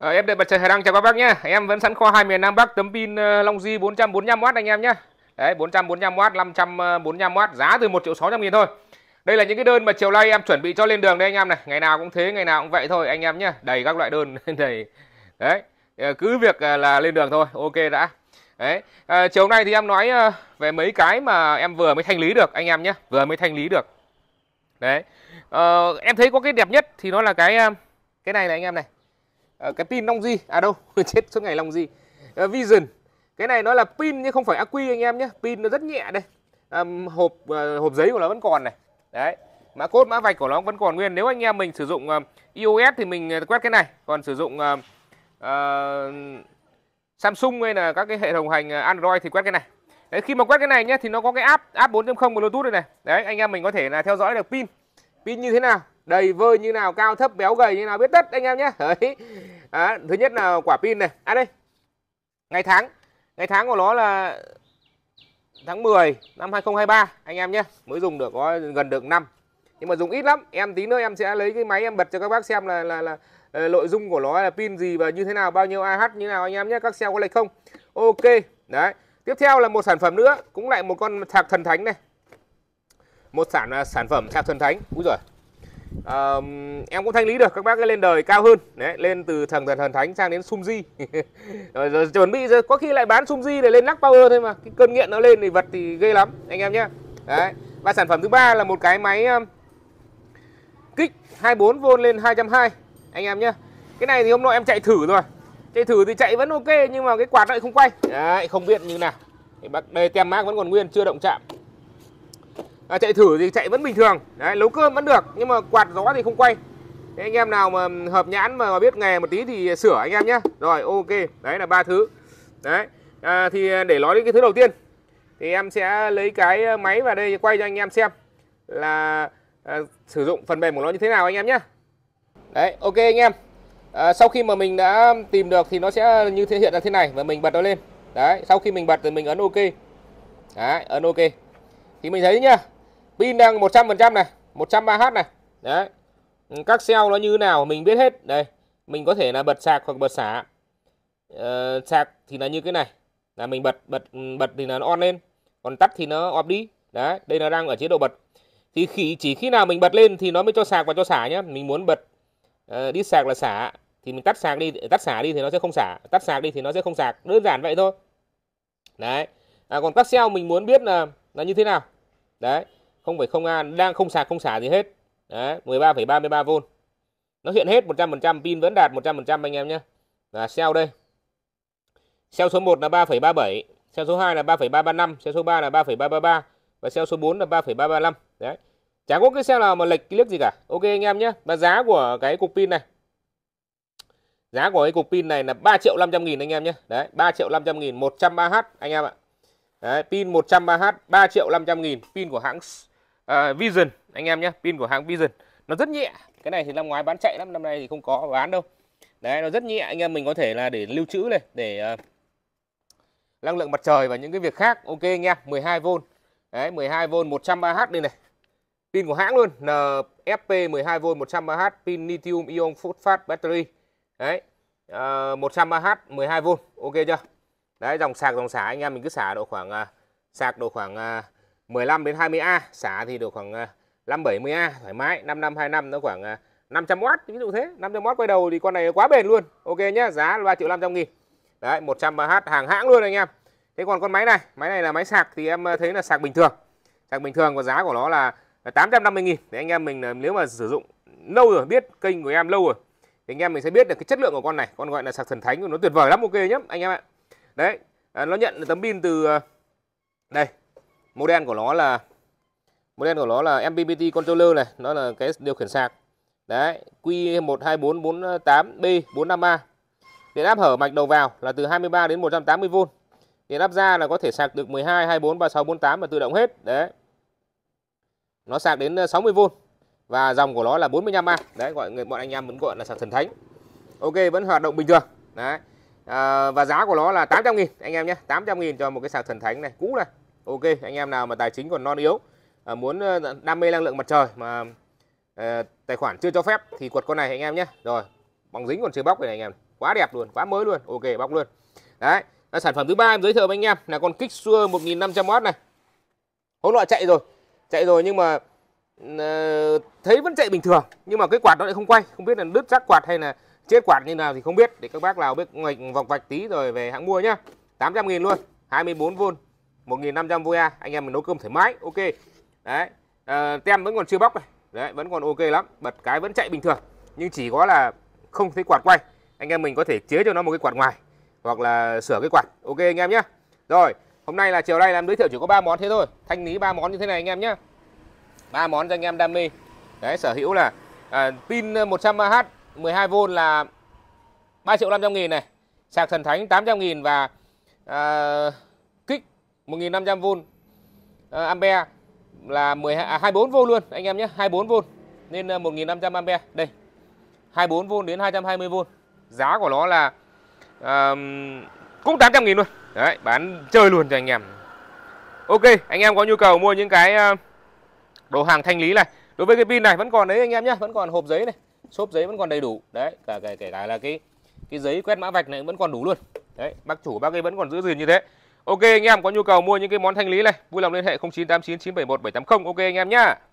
À, em Điện bật Trời Hải chào các bác nhé Em vẫn sẵn kho hai miền Nam Bắc tấm pin ờ, Long Di 445W anh em nhé Đấy 445W, 545W ờ, giá từ 1 triệu 600 nghìn thôi Đây là những cái đơn mà chiều nay em chuẩn bị cho lên đường đây anh em này Ngày nào cũng thế, ngày nào cũng vậy thôi anh em nhé Đầy các loại đơn đầy Đấy, cứ việc là lên đường thôi, ok đã Đấy, à, chiều nay thì em nói về mấy cái mà em vừa mới thanh lý được anh em nhé Vừa mới thanh lý được Đấy, à, em thấy có cái đẹp nhất thì nó là cái cái này này anh em này Ờ, cái pin long di à đâu chết suốt ngày long di à, ờ, vision cái này nó là pin nhưng không phải ắc quy anh em nhé pin nó rất nhẹ đây à, hộp à, hộp giấy của nó vẫn còn này đấy mã cốt mã vạch của nó vẫn còn nguyên nếu anh em mình sử dụng uh, iOS thì mình quét cái này còn sử dụng uh, uh, Samsung hay là các cái hệ đồng hành Android thì quét cái này đấy khi mà quét cái này nhé thì nó có cái app app 4.0 Bluetooth đây này đấy anh em mình có thể là theo dõi được pin pin như thế nào đầy vơi như nào cao thấp béo gầy như nào biết tất anh em nhé đấy à, thứ nhất là quả pin này à đây ngày tháng ngày tháng của nó là tháng 10 năm 2023 anh em nhé mới dùng được có gần được năm nhưng mà dùng ít lắm em tí nữa em sẽ lấy cái máy em bật cho các bác xem là là là, nội dung của nó là pin gì và như thế nào bao nhiêu ah như nào anh em nhé các xe có lệch không ok đấy tiếp theo là một sản phẩm nữa cũng lại một con thạc thần thánh này một sản à, sản phẩm thạc thần thánh úi rồi uh, em cũng thanh lý được các bác lên đời cao hơn đấy lên từ thần thần thần thánh sang đến sum di rồi, rồi chuẩn bị rồi có khi lại bán sum di để lên nắc power thôi mà cái cơn nghiện nó lên thì vật thì ghê lắm anh em nhé đấy và sản phẩm thứ ba là một cái máy um, kích 24V lên 220 anh em nhé cái này thì hôm nọ em chạy thử rồi chạy thử thì chạy vẫn ok nhưng mà cái quạt lại không quay đấy không biết như nào thì bác đây tem mát vẫn còn nguyên chưa động chạm à, chạy thử thì chạy vẫn bình thường đấy nấu cơm vẫn được nhưng mà quạt gió thì không quay đấy, anh em nào mà hợp nhãn mà biết nghề một tí thì sửa anh em nhé rồi ok đấy là ba thứ đấy à, thì để nói đến cái thứ đầu tiên thì em sẽ lấy cái máy vào đây quay cho anh em xem là à, sử dụng phần mềm của nó như thế nào anh em nhé đấy ok anh em à, sau khi mà mình đã tìm được thì nó sẽ như thể hiện là thế này và mình bật nó lên đấy sau khi mình bật thì mình ấn ok đấy ấn ok thì mình thấy nhá pin đang 100% này 100Ah này đấy các cell nó như nào mình biết hết đây mình có thể là bật sạc hoặc bật xả ờ, sạc thì là như cái này là mình bật bật bật thì nó on lên còn tắt thì nó off đi đấy đây nó đang ở chế độ bật thì khi chỉ khi nào mình bật lên thì nó mới cho sạc và cho xả nhé mình muốn bật uh, đi sạc là xả thì mình tắt sạc đi tắt xả đi thì nó sẽ không xả tắt sạc đi thì nó sẽ không sạc đơn giản vậy thôi đấy à, còn các cell mình muốn biết là là như thế nào đấy 0,0A đang không sạc không xả gì hết. Đấy, 13,33V. Nó hiện hết 100%, pin vẫn đạt 100% anh em nhé. Là cell đây. Cell số 1 là 3,37, cell số 2 là 3,335, cell số 3 là 3,333 và cell số 4 là 3,335. Đấy. Chẳng có cái cell nào mà lệch cái liếc gì cả. Ok anh em nhé. Và giá của cái cục pin này Giá của cái cục pin này là 3 triệu 500 nghìn anh em nhé. Đấy, 3 triệu 500 nghìn 100 h anh em ạ. Đấy, pin 100 h 3 triệu 500 nghìn pin của hãng À, Vision anh em nhé pin của hãng Vision nó rất nhẹ cái này thì năm ngoái bán chạy lắm năm nay thì không có bán đâu đấy nó rất nhẹ anh em mình có thể là để lưu trữ này để uh, năng lượng mặt trời và những cái việc khác ok anh em 12V đấy 12V 130H đây này pin của hãng luôn NFP 12V 130H pin lithium ion phosphate battery đấy uh, 130H 12V ok chưa đấy dòng sạc dòng xả anh em mình cứ xả độ khoảng uh, sạc độ khoảng uh, 15 đến 20A xả thì được khoảng 570A ờ, thoải mái năm năm nó khoảng 500W ờ, ví dụ thế 500W quay đầu thì con này quá bền luôn ok nhá giá 3 triệu 500 nghìn đấy 100H hàng hãng luôn anh em thế còn con máy này máy này là máy sạc thì em ờ, thấy là sạc bình thường sạc bình thường và giá của nó là 850 nghìn thì anh em mình nếu mà sử dụng lâu rồi biết kênh của em lâu rồi thì anh em mình sẽ biết được cái chất lượng của con này con gọi là sạc thần thánh của nó tuyệt vời lắm ok nhá anh em ạ đấy nó nhận tấm pin từ đây model của nó là model của nó là MPPT controller này nó là cái điều khiển sạc đấy Q12448B45A điện áp hở mạch đầu vào là từ 23 đến 180V điện áp ra là có thể sạc được 12 24 36 48 và tự động hết đấy nó sạc đến 60V ờ, và dòng của nó là 45A đấy gọi người bọn anh em vẫn gọi là sạc thần thánh ok vẫn hoạt động bình thường đấy à, và giá của nó là 800 nghìn anh em nhé 800 nghìn cho một cái sạc thần thánh này cũ này ok anh em nào mà tài chính còn non yếu à, muốn ờ, đam mê năng lượng mặt trời mà à, tài khoản chưa cho phép thì quật con này anh em nhé rồi bằng dính còn chưa bóc này anh em quá đẹp luôn quá mới luôn ok bóc luôn đấy là sản phẩm thứ ba em giới thiệu với anh em là con kích xua 1500W này hỗn loại chạy rồi chạy rồi nhưng mà uh, thấy vẫn chạy bình thường nhưng mà cái quạt nó lại không quay không biết là đứt rác quạt hay là chết quạt như nào thì không biết để các bác nào biết ngoạch vòng vạch tí rồi về hãng mua nhá 800 nghìn luôn 24V 1500 VA à. anh em mình nấu cơm thoải mái ok đấy à, tem vẫn còn chưa bóc này đấy vẫn còn ok lắm bật cái vẫn chạy bình thường nhưng chỉ có là không thấy quạt quay anh em mình có thể chế cho nó một cái quạt ngoài hoặc là sửa cái quạt ok anh em nhé rồi hôm nay là chiều nay làm giới thiệu chỉ có ba món thế thôi thanh lý ba món như thế này anh em nhé ba món cho anh em đam mê đấy sở hữu là à, pin 100Ah 12V là 3 triệu 500 nghìn này sạc thần thánh 800 nghìn và à, 1500V ờ, à, ampe là 12 à, 24V luôn anh em nhé, 24V nên 1500 ờ, ampere. Đây. 24V đến 220V. Giá của nó là à, cũng 800 000 luôn. Đấy, bán chơi luôn cho anh em. Ok, anh em có nhu cầu mua những cái ờ, đồ hàng thanh lý này. Đối với cái pin này vẫn còn đấy anh em nhé, vẫn còn hộp giấy này, xốp giấy vẫn còn đầy đủ. Đấy, cả kể cả, cả là cái cái giấy quét mã vạch này vẫn còn đủ luôn. Đấy, bác chủ bác ấy vẫn còn giữ gìn như thế. Ok anh em có nhu cầu mua những cái món thanh lý này, vui lòng liên hệ 0989971780. Ok anh em nhá.